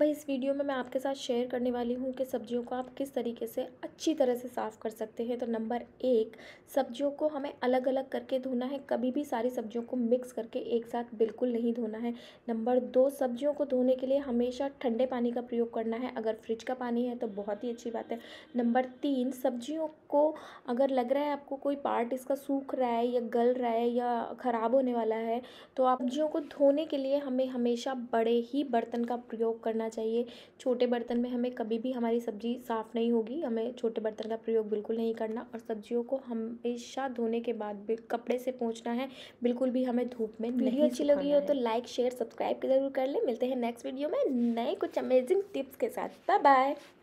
भाई इस वीडियो में मैं आपके साथ शेयर करने वाली हूँ कि सब्जियों को आप किस तरीके से अच्छी तरह से साफ़ कर सकते हैं तो नंबर एक सब्जियों को हमें अलग अलग करके धोना है कभी भी सारी सब्जियों को मिक्स करके एक साथ बिल्कुल नहीं धोना है नंबर दो सब्जियों को धोने के लिए हमेशा ठंडे पानी का प्रयोग करना है अगर फ्रिज का पानी है तो बहुत ही अच्छी बात है नंबर तीन सब्जियों को अगर लग रहा है आपको कोई पार्ट इसका सूख रहा है या गल रहा है या ख़राब होने वाला है तो आप सब्जियों को धोने के लिए हमें हमेशा बड़े ही बर्तन का प्रयोग करना करना चाहिए छोटे बर्तन में हमें कभी भी हमारी सब्ज़ी साफ़ नहीं होगी हमें छोटे बर्तन का प्रयोग बिल्कुल नहीं करना और सब्जियों को हमेशा धोने के बाद कपड़े से पहुँचना है बिल्कुल भी हमें धूप में वीडियो अच्छी लगी हो तो लाइक शेयर सब्सक्राइब जरूर कर ले मिलते हैं नेक्स्ट वीडियो में नए कुछ अमेजिंग टिप्स के साथ बाय बाय